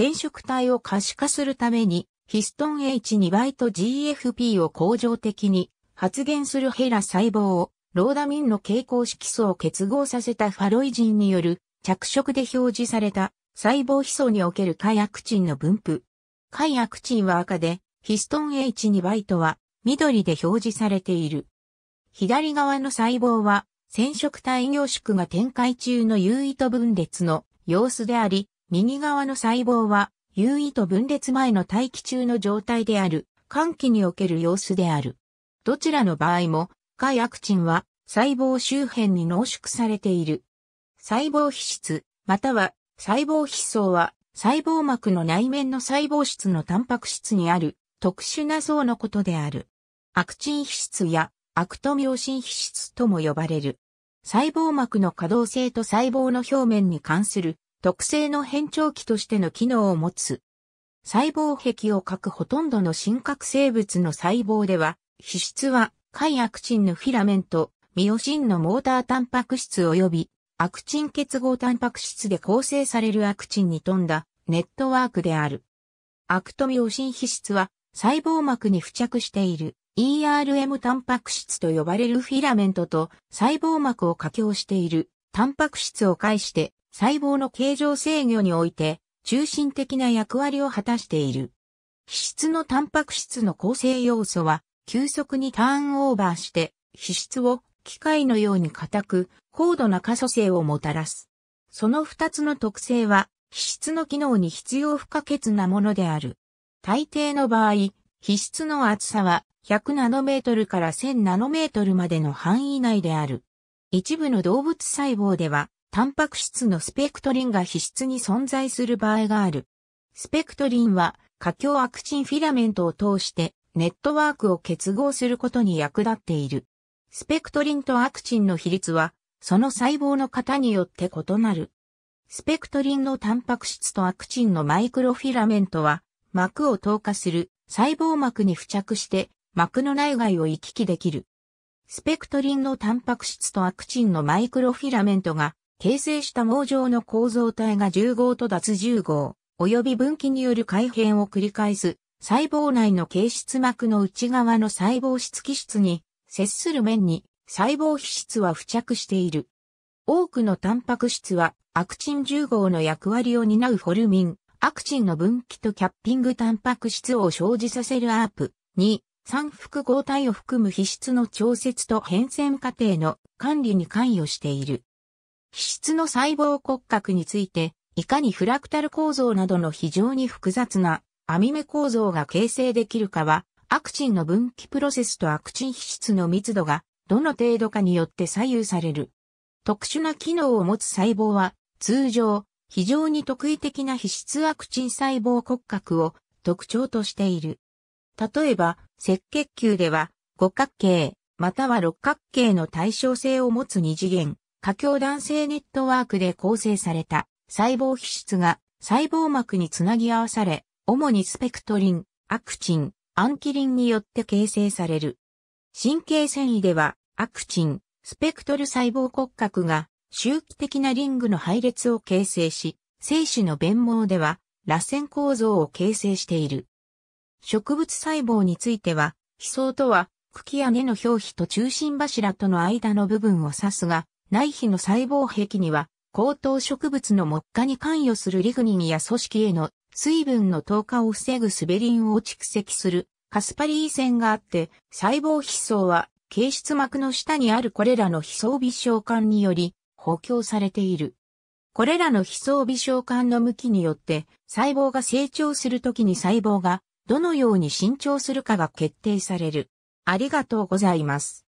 染色体を可視化するために、ヒストン H2 倍と GFP を恒常的に発現するヘラ細胞を、ローダミンの蛍光色素を結合させたファロイジンによる着色で表示された細胞基礎における海悪チンの分布。海悪チンは赤で、ヒストン H2 倍とは緑で表示されている。左側の細胞は染色体凝縮が展開中の有意と分裂の様子であり、右側の細胞は、有意と分裂前の待機中の状態である、寒気における様子である。どちらの場合も、イアクチンは細胞周辺に濃縮されている。細胞皮質、または細胞皮層は細胞膜の内面の細胞質のタンパク質にある特殊な層のことである。アクチン皮質やアクトミオシン皮質とも呼ばれる。細胞膜の可動性と細胞の表面に関する特性の変調器としての機能を持つ。細胞壁を欠くほとんどの真核生物の細胞では、皮質は、海アクチンのフィラメント、ミオシンのモータータンパク質及び、アクチン結合タンパク質で構成されるアクチンに富んだネットワークである。アクトミオシン皮質は、細胞膜に付着している ERM タンパク質と呼ばれるフィラメントと細胞膜を加強しているタンパク質を介して細胞の形状制御において中心的な役割を果たしている。皮質のタンパク質の構成要素は急速にターンオーバーして皮質を機械のように硬く高度な可塑性をもたらす。その二つの特性は皮質の機能に必要不可欠なものである。大抵の場合、皮質の厚さは100ナノメートルから1000ナノメートルまでの範囲内である。一部の動物細胞ではタンパク質のスペクトリンが皮質に存在する場合がある。スペクトリンは、過強アクチンフィラメントを通して、ネットワークを結合することに役立っている。スペクトリンとアクチンの比率は、その細胞の型によって異なる。スペクトリンのタンパク質とアクチンのマイクロフィラメントは、膜を透過する細胞膜に付着して、膜の内外を行き来できる。スペクトリンのタンパク質とアクチンのマイクロフィラメントが形成した網状の構造体が10号と脱10号、及び分岐による改変を繰り返す、細胞内の形質膜の内側の細胞質基質に、接する面に、細胞皮質は付着している。多くのタンパク質は、アクチン10号の役割を担うフォルミン、アクチンの分岐とキャッピングタンパク質を生じさせるアープ2、三複合体を含む皮質の調節と変遷過程の管理に関与している。皮質の細胞骨格について、いかにフラクタル構造などの非常に複雑な網目構造が形成できるかは、アクチンの分岐プロセスとアクチン皮質の密度がどの程度かによって左右される。特殊な機能を持つ細胞は、通常、非常に特異的な皮質アクチン細胞骨格を特徴としている。例えば、赤血球では、五角形、または六角形の対称性を持つ二次元、過強男性ネットワークで構成された細胞皮質が細胞膜につなぎ合わされ、主にスペクトリン、アクチン、アンキリンによって形成される。神経繊維では、アクチン、スペクトル細胞骨格が周期的なリングの配列を形成し、精子の弁網では、螺旋構造を形成している。植物細胞については、皮層とは、茎や根の表皮と中心柱との間の部分を指すが、内皮の細胞壁には、高等植物の木化に関与するリグニンや組織への水分の透過を防ぐスベリンを蓄積するカスパリー腺があって、細胞皮層は、形質膜の下にあるこれらの皮層微小管により補強されている。これらの皮層微小管の向きによって細胞が成長するときに細胞がどのように伸長するかが決定される。ありがとうございます。